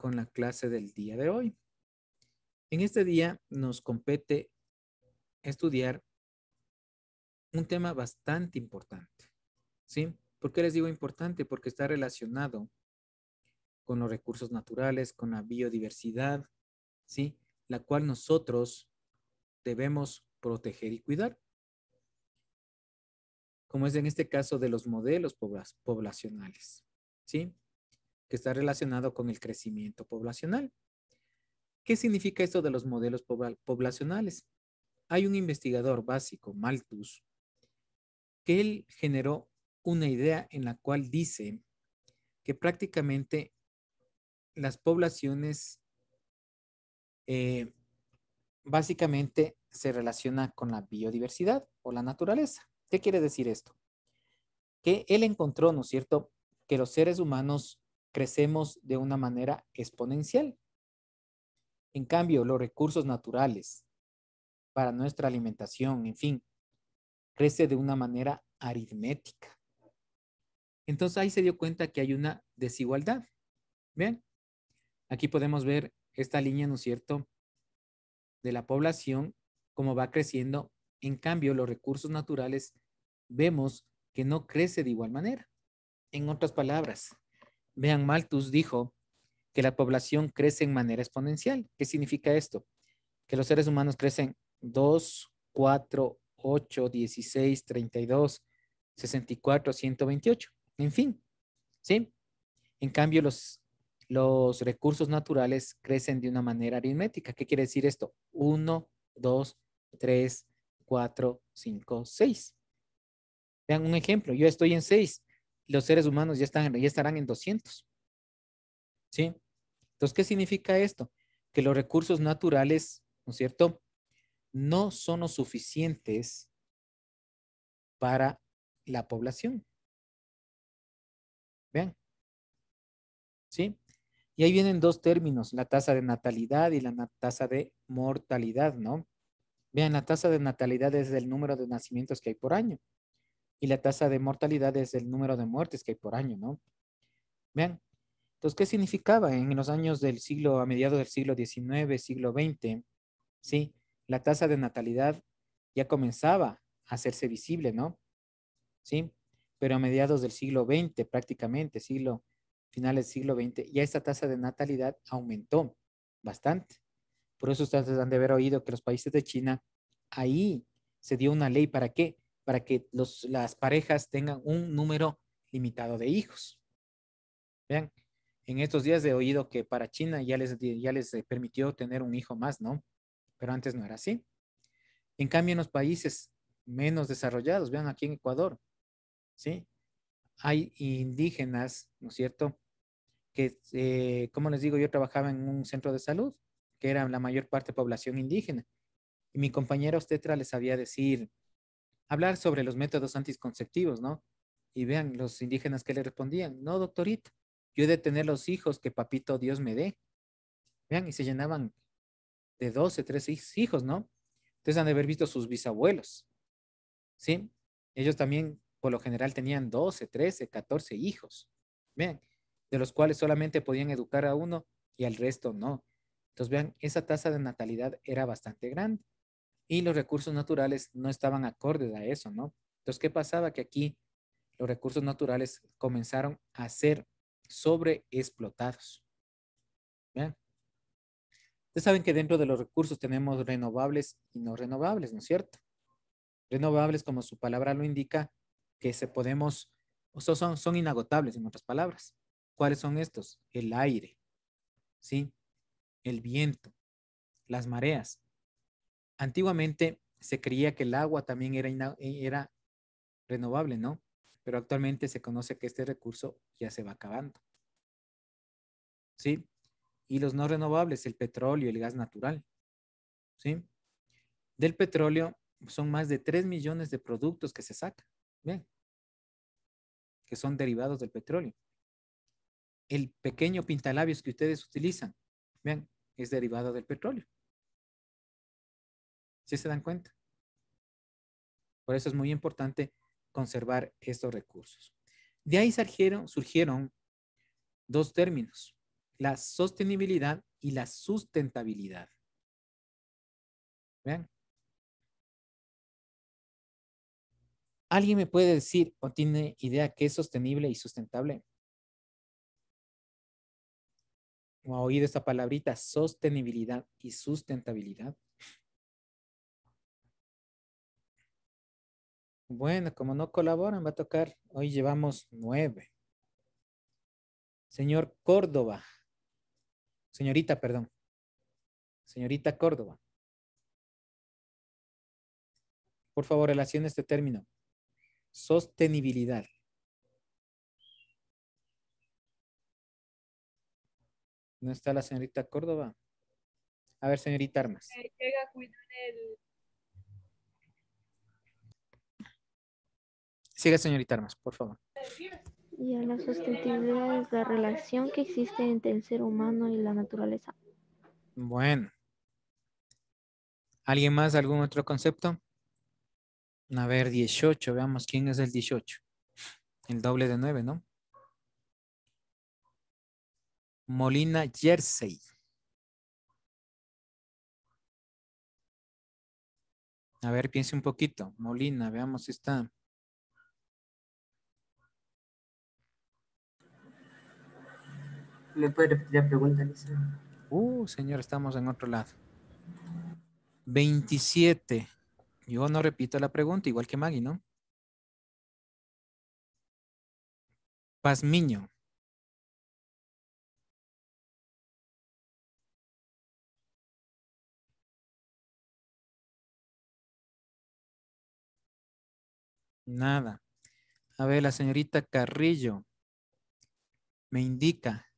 con la clase del día de hoy. En este día nos compete estudiar un tema bastante importante. ¿Sí? ¿Por qué les digo importante? Porque está relacionado con los recursos naturales, con la biodiversidad, ¿sí? La cual nosotros debemos proteger y cuidar. Como es en este caso de los modelos poblacionales, ¿sí? que está relacionado con el crecimiento poblacional. ¿Qué significa esto de los modelos poblacionales? Hay un investigador básico, Malthus, que él generó una idea en la cual dice que prácticamente las poblaciones eh, básicamente se relacionan con la biodiversidad o la naturaleza. ¿Qué quiere decir esto? Que él encontró, ¿no es cierto?, que los seres humanos crecemos de una manera exponencial. En cambio, los recursos naturales para nuestra alimentación, en fin, crece de una manera aritmética. Entonces ahí se dio cuenta que hay una desigualdad. ¿Bien? Aquí podemos ver esta línea, ¿no es cierto?, de la población, cómo va creciendo. En cambio, los recursos naturales vemos que no crece de igual manera. En otras palabras, Vean, Malthus dijo que la población crece en manera exponencial. ¿Qué significa esto? Que los seres humanos crecen 2, 4, 8, 16, 32, 64, 128. En fin, En cambio, los, los recursos naturales crecen de una manera aritmética. ¿Qué quiere decir esto? 1, 2, 3, 4, 5, 6. Vean un ejemplo. Yo estoy en 6 los seres humanos ya, están, estarán en 200. ¿Sí? Entonces, ¿qué significa esto? Que los recursos naturales, ¿no es cierto?, no son los suficientes para la población. Vean. ¿Sí? Y ahí vienen dos términos, la tasa de natalidad y la tasa de mortalidad, ¿no? Vean, la tasa de natalidad es el número de nacimientos que hay por año y la tasa de mortalidad es el número de muertes que hay por año, ¿no? Vean, entonces, ¿qué significaba en los años del siglo, a mediados del siglo XIX, siglo XX? Sí, la tasa de natalidad ya comenzaba a hacerse visible, ¿no? Sí, pero a mediados del siglo XX prácticamente, siglo, finales del siglo XX, ya esa tasa de natalidad aumentó bastante. Por eso ustedes han de haber oído que los países de China, ahí se dio una ley para qué? para que las parejas tengan un número limitado de hijos. Vean, en estos días he oído que para China ya les, ya les eh, permitió tener un hijo más, ¿no? Pero antes no era así. En cambio, en los países menos desarrollados, vean aquí en Ecuador, ¿sí? Hay indígenas, ¿no es cierto? Que, eh, como les digo, yo trabajaba en un centro de salud, que era la mayor parte población indígena. Y mi compañera ostetra les había decir, hablar sobre los métodos anticonceptivos, ¿no? Y vean los indígenas que le respondían, no, doctorita, yo he de tener los hijos que papito Dios me dé. Vean, y se llenaban de 12, 13 hijos, ¿no? Entonces han de haber visto sus bisabuelos, ¿sí? Ellos también, por lo general, tenían 12, 13, 14 hijos, vean, de los cuales solamente podían educar a uno y al resto no. Entonces, vean, esa tasa de natalidad era bastante grande y los recursos naturales no estaban acordes a eso, ¿no? Entonces, ¿qué pasaba? Que aquí los recursos naturales comenzaron a ser sobreexplotados. ¿Bien? Ustedes saben que dentro de los recursos tenemos renovables y no renovables, ¿no es cierto? Renovables, como su palabra lo indica, que se podemos, o son, son inagotables, en otras palabras. ¿Cuáles son estos? El aire, ¿sí? El viento, las mareas, Antiguamente se creía que el agua también era, e-, era renovable, ¿no? Pero actualmente se conoce que este recurso ya se va acabando. ¿Sí? Y los no renovables, el petróleo, el gas natural. ¿Sí? Del petróleo son más de 3 millones de productos que se sacan, ¿bien? Que son derivados del petróleo. El pequeño pintalabios que ustedes utilizan, ¿bien? Es derivado del petróleo. ¿Sí se dan cuenta? Por eso es muy importante conservar estos recursos. De ahí surgieron, surgieron dos términos, la sostenibilidad y la sustentabilidad. ¿Vean? ¿Alguien me puede decir o tiene idea qué es sostenible y sustentable? ¿O ha oído esta palabrita, sostenibilidad y sustentabilidad? Bueno, como no colaboran, va a tocar. Hoy llevamos nueve. Señor Córdoba. Señorita, perdón. Señorita Córdoba. Por favor, relacione este término. Sostenibilidad. ¿No está la señorita Córdoba? A ver, señorita Armas. Eh, Sigue, señorita Armas, por favor. Y a la sustentabilidad es la relación que existe entre el ser humano y la naturaleza. Bueno. ¿Alguien más? ¿Algún otro concepto? A ver, 18. Veamos quién es el 18. El doble de 9, ¿no? Molina Jersey. A ver, piense un poquito. Molina, veamos si está. le puede repetir la pregunta, Lisa? Uh, señor, estamos en otro lado. 27. Yo no repito la pregunta, igual que Maggie, ¿no? Pazmiño. Nada. A ver, la señorita Carrillo me indica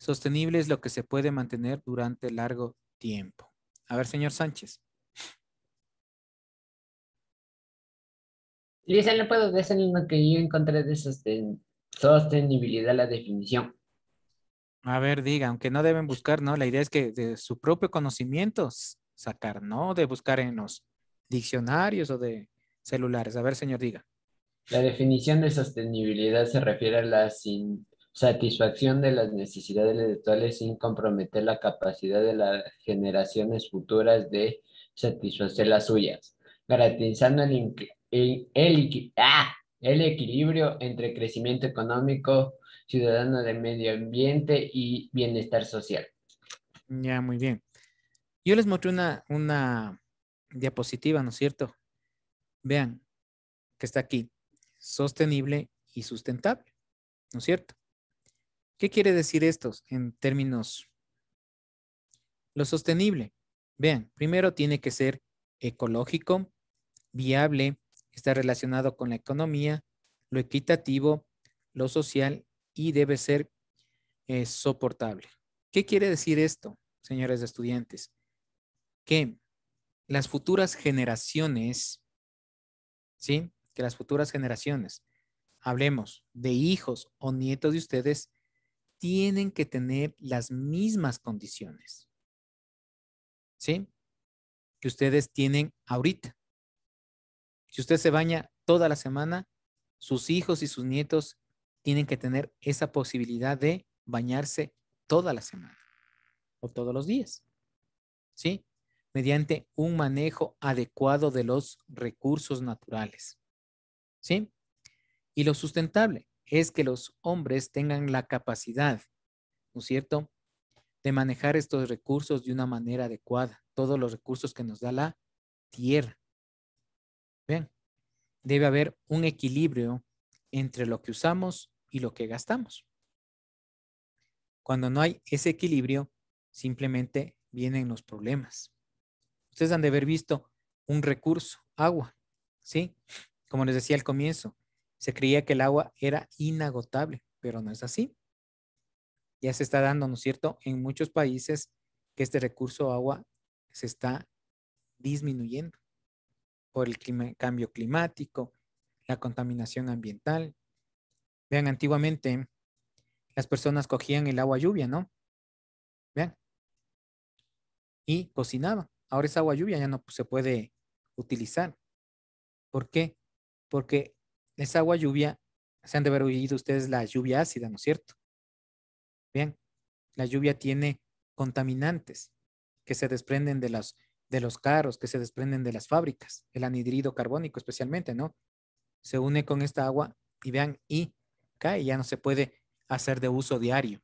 Sostenible es lo que se puede mantener durante largo tiempo. A ver, señor Sánchez. Lisa, no puedo decir lo que yo encontré de sostenibilidad, la definición. A ver, diga, aunque no deben buscar, ¿no? La idea es que de su propio conocimiento sacar, ¿no? De buscar en los diccionarios o de celulares. A ver, señor, diga. La definición de sostenibilidad se refiere a la sin satisfacción de las necesidades electorales sin comprometer la capacidad de las generaciones futuras de satisfacer las suyas, garantizando ah, el, equilibrio entre crecimiento económico, ciudadano de medio ambiente y bienestar social. Ya, muy bien. Yo les mostré una, una diapositiva, ¿no es cierto? Vean, que está aquí, sostenible y sustentable, ¿no es cierto? ¿Qué quiere decir esto en términos? Lo sostenible. Vean, primero tiene que ser ecológico, viable, está relacionado con la economía, lo equitativo, lo social y debe ser eh, soportable. ¿Qué quiere decir esto, señores estudiantes? Que las futuras generaciones, ¿sí? Que las futuras generaciones, hablemos de hijos o nietos de ustedes, tienen que tener las mismas condiciones. ¿Sí? Que ustedes tienen ahorita. Si usted se baña toda la semana, sus hijos y sus nietos tienen que tener esa posibilidad de bañarse toda la semana o todos los días. ¿Sí? Mediante un manejo adecuado de los recursos naturales. ¿Sí? Y lo sustentable es que los hombres tengan la capacidad, ¿no es cierto?, de manejar estos recursos de una manera adecuada, todos los recursos que nos da la tierra. Bien, debe haber un equilibrio entre lo que usamos y lo que gastamos. Cuando no hay ese equilibrio, simplemente vienen los problemas. Ustedes han de haber visto un recurso, agua, ¿sí? Como les decía al comienzo, se creía que el agua era inagotable, pero no es así. Ya se está dando, ¿no es cierto?, en muchos países que este recurso agua se está disminuyendo por el cambio climático, la contaminación ambiental. Vean, antiguamente las personas cogían el agua lluvia, ¿no? Vean. Y cocinaba. Ahora esa agua lluvia ya no se puede utilizar. ¿Por qué? Porque esa agua lluvia, se han de haber oído ustedes la lluvia ácida, ¿no es cierto? Bien, la lluvia tiene contaminantes que se desprenden de los, de los carros, que se desprenden de las fábricas, el anhidrido carbónico especialmente, ¿no? Se une con esta agua y vean, y cae, ya no se puede hacer de uso diario.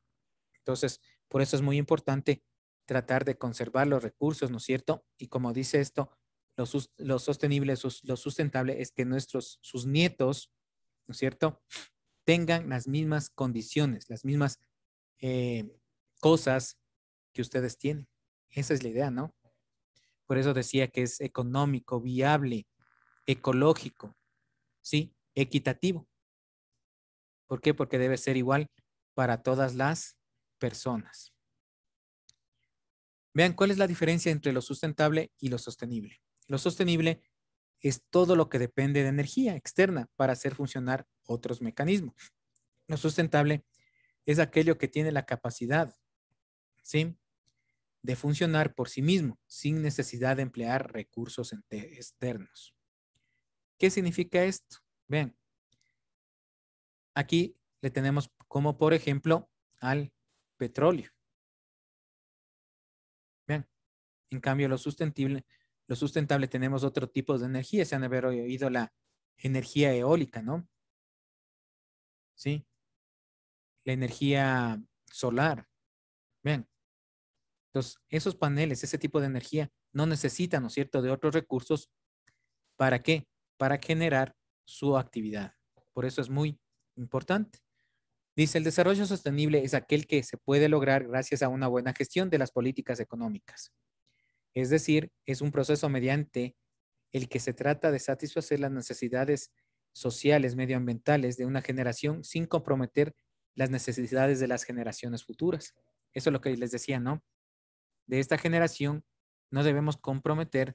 Entonces, por eso es muy importante tratar de conservar los recursos, ¿no es cierto? Y como dice esto, lo, sostenible, lo sustentable es que nuestros, sus nietos, ¿no es cierto?, tengan las mismas condiciones, las mismas eh, cosas que ustedes tienen. Esa es la idea, ¿no? Por eso decía que es económico, viable, ecológico, ¿sí? Equitativo. ¿Por qué? Porque debe ser igual para todas las personas. Vean cuál es la diferencia entre lo sustentable y lo sostenible. Lo sostenible es todo lo que depende de energía externa para hacer funcionar otros mecanismos. Lo sustentable es aquello que tiene la capacidad, ¿sí? De funcionar por sí mismo sin necesidad de emplear recursos externos. ¿Qué significa esto? Bien, aquí le tenemos como por ejemplo al petróleo. Bien, en cambio lo sustentable, lo sustentable tenemos otro tipo de energía, se han haber oído la energía eólica, ¿no? ¿Sí? La energía solar. bien, Entonces, esos paneles, ese tipo de energía, no necesitan, ¿no es cierto?, de otros recursos. ¿Para qué? Para generar su actividad. Por eso es muy importante. Dice, el desarrollo sostenible es aquel que se puede lograr gracias a una buena gestión de las políticas económicas. Es decir, es un proceso mediante el que se trata de satisfacer las necesidades sociales, medioambientales de una generación sin comprometer las necesidades de las generaciones futuras. Eso es lo que les decía, ¿no? De esta generación no debemos comprometer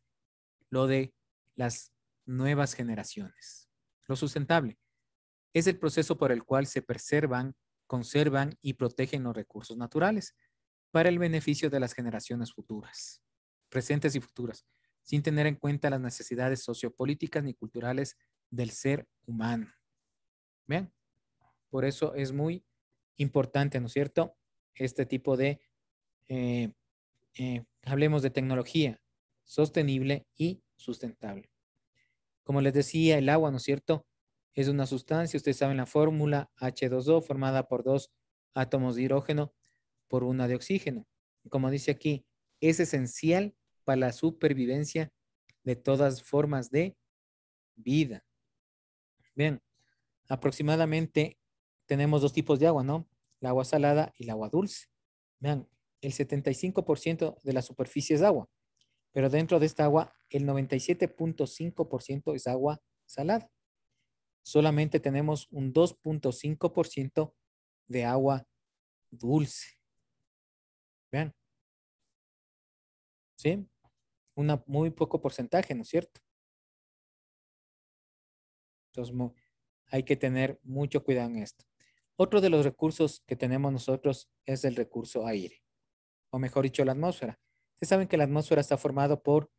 lo de las nuevas generaciones. Lo sustentable es el proceso por el cual se preservan, conservan y protegen los recursos naturales para el beneficio de las generaciones futuras presentes y futuras, sin tener en cuenta las necesidades sociopolíticas ni culturales del ser humano. ¿Vean? Por eso es muy importante, ¿no es cierto? Este tipo de, eh, eh, hablemos de tecnología sostenible y sustentable. Como les decía, el agua, ¿no es cierto? Es una sustancia, ustedes saben la fórmula H2O formada por dos átomos de hidrógeno por una de oxígeno. Como dice aquí, es esencial la supervivencia de todas formas de vida. Bien, aproximadamente tenemos dos tipos de agua, ¿no? La agua salada y la agua dulce. Vean, el 75% de la superficie es agua, pero dentro de esta agua el 97.5% es agua salada. Solamente tenemos un 2.5% de agua dulce. Vean. ¿Sí? Un muy poco porcentaje, ¿no es cierto? Entonces, hay que tener mucho cuidado en esto. Otro de los recursos que tenemos nosotros es el recurso aire, o mejor dicho, la atmósfera. Ustedes saben que la atmósfera está formada por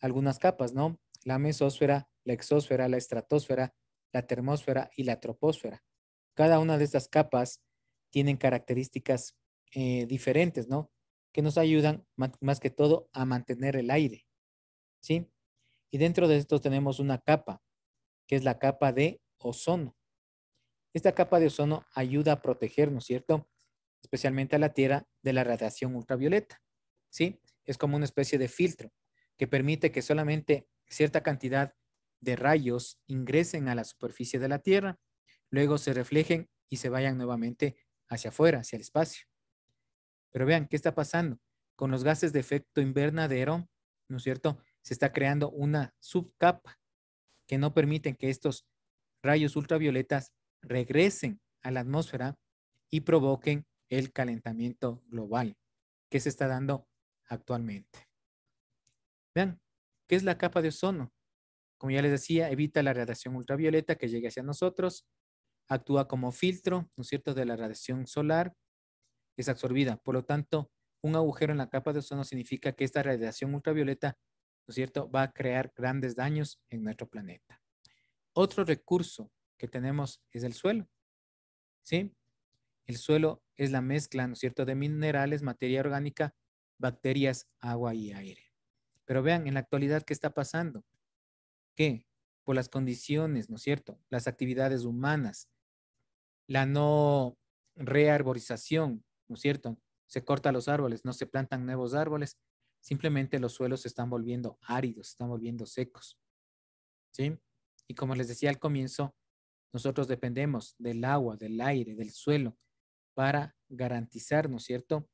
algunas capas, ¿no? La mesósfera, la exósfera, la estratosfera, la termósfera y la troposfera. Cada una de estas capas tienen características eh, diferentes, ¿no? que nos ayudan más que todo a mantener el aire. ¿Sí? Y dentro de esto tenemos una capa, que es la capa de ozono. Esta capa de ozono ayuda a protegernos, ¿cierto? Especialmente a la Tierra de la radiación ultravioleta. ¿Sí? Es como una especie de filtro que permite que solamente cierta cantidad de rayos ingresen a la superficie de la Tierra, luego se reflejen y se vayan nuevamente hacia afuera, hacia el espacio. Pero vean, ¿qué está pasando? Con los gases de efecto invernadero, ¿no es cierto? Se está creando una subcapa que no permite que estos rayos ultravioletas regresen a la atmósfera y provoquen el calentamiento global que se está dando actualmente. Vean, ¿qué es la capa de ozono? Como ya les decía, evita la radiación ultravioleta que llegue hacia nosotros, actúa como filtro, ¿no es cierto?, de la radiación solar, es absorbida. Por lo tanto, un agujero en la capa de ozono significa que esta radiación ultravioleta, ¿no es cierto?, va a crear grandes daños en nuestro planeta. Otro recurso que tenemos es el suelo. ¿Sí? El suelo es la mezcla, ¿no es cierto?, de minerales, materia orgánica, bacterias, agua y aire. Pero vean, en la actualidad, ¿qué está pasando? ¿Qué? Por las condiciones, ¿no es cierto?, las actividades humanas, la no rearborización, ¿no es cierto? Se cortan los árboles, no se plantan nuevos árboles, simplemente los suelos se están volviendo áridos, se están volviendo secos. ¿Sí? Y como les decía al comienzo, nosotros dependemos del agua, del aire, del suelo, para garantizar, ¿no es cierto?,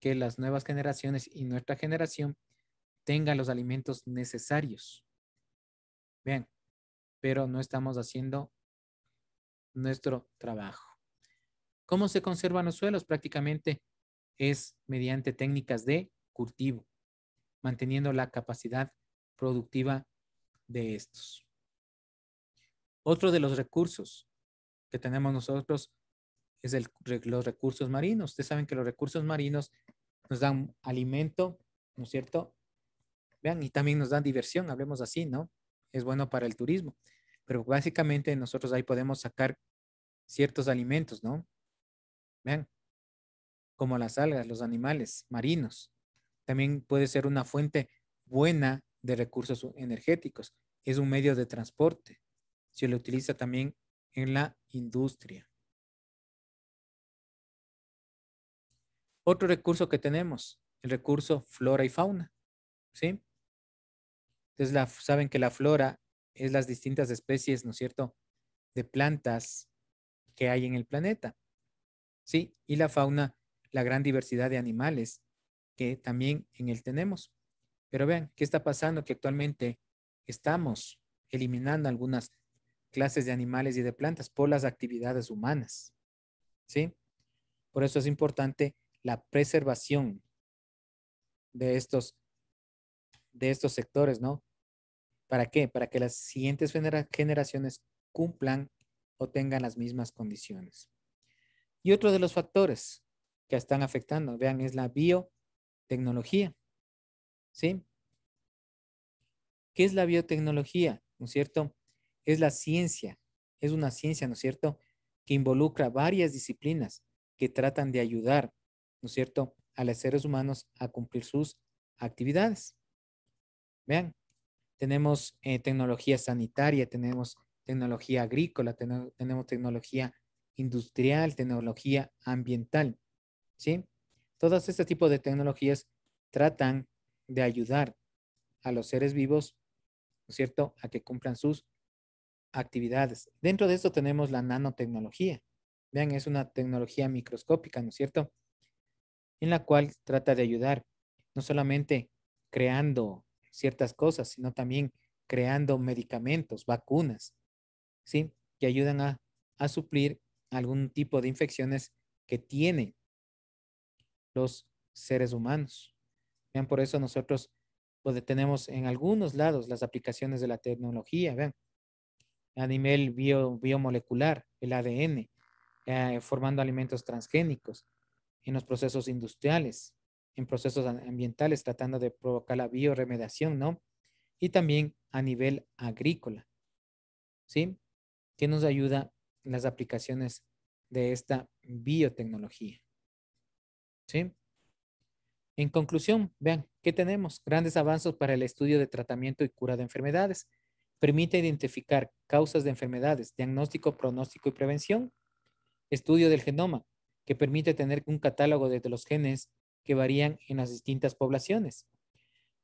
que las nuevas generaciones y nuestra generación tengan los alimentos necesarios. Bien, pero no estamos haciendo nuestro trabajo. ¿Cómo se conservan los suelos? Prácticamente es mediante técnicas de cultivo, manteniendo la capacidad productiva de estos. Otro de los recursos que tenemos nosotros es los recursos marinos. Ustedes saben que los recursos marinos nos dan alimento, ¿no es cierto? Vean, y también nos dan diversión, hablemos así, ¿no? Es bueno para el turismo. Pero básicamente nosotros ahí podemos sacar ciertos alimentos, ¿no? Vean, como las algas, los animales marinos. También puede ser una fuente buena de recursos energéticos. Es un medio de transporte. Se lo utiliza también en la industria. Otro recurso que tenemos, el recurso flora y fauna. ¿Sí? Entonces, la, saben que la flora es las distintas especies, ¿no es cierto?, de plantas que hay en el planeta. ¿sí? Y la fauna, la gran diversidad de animales que también en él tenemos. Pero vean, ¿qué está pasando? Que actualmente estamos eliminando algunas clases de animales y de plantas por las actividades humanas, ¿sí? Por eso es importante la preservación de estos, de estos sectores, ¿no? ¿Para qué? Para que las siguientes generaciones cumplan o tengan las mismas condiciones. Y otro de los factores que están afectando, vean, es la biotecnología. ¿Sí? ¿Qué es la biotecnología? ¿No es cierto? Es la ciencia, es una ciencia, ¿no es cierto?, que involucra varias disciplinas que tratan de ayudar, ¿no es cierto?, a los seres humanos a cumplir sus actividades. Vean, tenemos eh, tecnología sanitaria, tenemos tecnología agrícola, tenemos tecnología industrial, tecnología ambiental. ¿sí? Todos este tipo de tecnologías tratan de ayudar a los seres vivos, ¿no es cierto?, a que cumplan sus actividades. Dentro de esto tenemos la nanotecnología. Vean, es una tecnología microscópica, ¿no es cierto?, en la cual trata de ayudar no solamente creando ciertas cosas, sino también creando medicamentos, vacunas, ¿sí? Que ayudan a, a suplir algún tipo de infecciones que tienen los seres humanos. Vean, por eso nosotros pues, tenemos en algunos lados las aplicaciones de la tecnología, a nivel bio, biomolecular, el ADN, eh, formando alimentos transgénicos, en los procesos industriales, en procesos ambientales, tratando de provocar la bioremediación, ¿no? Y también a nivel agrícola, ¿sí? Que nos ayuda las aplicaciones de esta biotecnología. En conclusión, vean, ¿qué tenemos? Grandes avances para el estudio de tratamiento y cura de enfermedades. Permite identificar causas de enfermedades, diagnóstico, pronóstico y prevención. Estudio del genoma, que permite tener un catálogo de los genes que varían en las distintas poblaciones.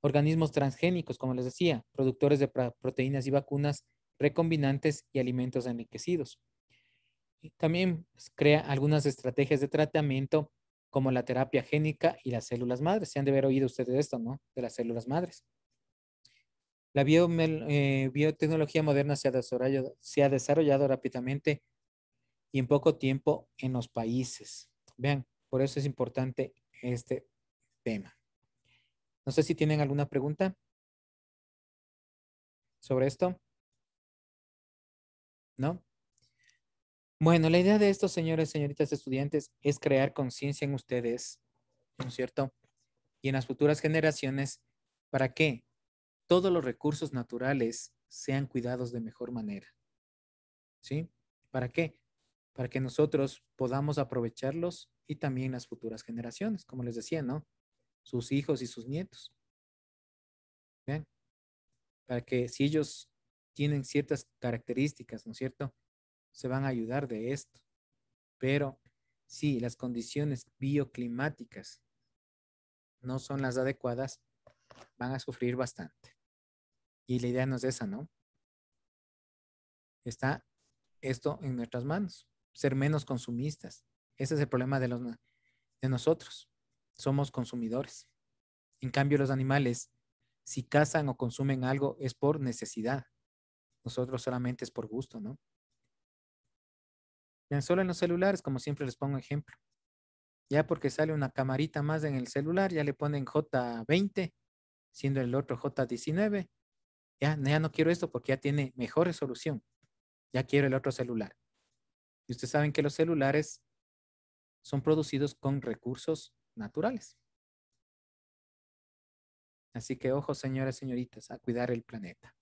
Organismos transgénicos, como les decía, productores de proteínas y vacunas recombinantes y alimentos enriquecidos. También pues, crea algunas estrategias de tratamiento como la terapia génica y las células madres. Se han de haber oído ustedes de esto, ¿no? De las células madres. La eh, biotecnología moderna se ha, se ha, desarrollado, rápidamente y en poco tiempo en los países. Vean, por eso es importante este tema. No sé si tienen alguna pregunta sobre esto. ¿No? Bueno, la idea de esto, señores, señoritas estudiantes, es crear conciencia en ustedes, ¿no es cierto? Y en las futuras generaciones, ¿para que Todos los recursos naturales sean cuidados de mejor manera. ¿Sí? ¿Para qué? Para que nosotros podamos aprovecharlos y también las futuras generaciones, como les decía, ¿no? Sus hijos y sus nietos. ¿Bien? Para que si ellos tienen ciertas características, ¿no es cierto? se van a ayudar de esto. Pero si las condiciones bioclimáticas no son las adecuadas, van a sufrir bastante. Y la idea no es esa, ¿no? Está esto en nuestras manos, ser menos consumistas. Ese es el problema de, los, de nosotros. Somos consumidores. En cambio, los animales, si cazan o consumen algo, es por necesidad. Nosotros solamente es por gusto, ¿no? solo en los celulares, como siempre les pongo ejemplo. Ya porque sale una camarita más en el celular, ya le ponen J20, siendo el otro J19. Ya, ya no quiero esto porque ya tiene mejor resolución. Ya quiero el otro celular. Y ustedes saben que los celulares son producidos con recursos naturales. Así que ojo, señoras y señoritas, a cuidar el planeta.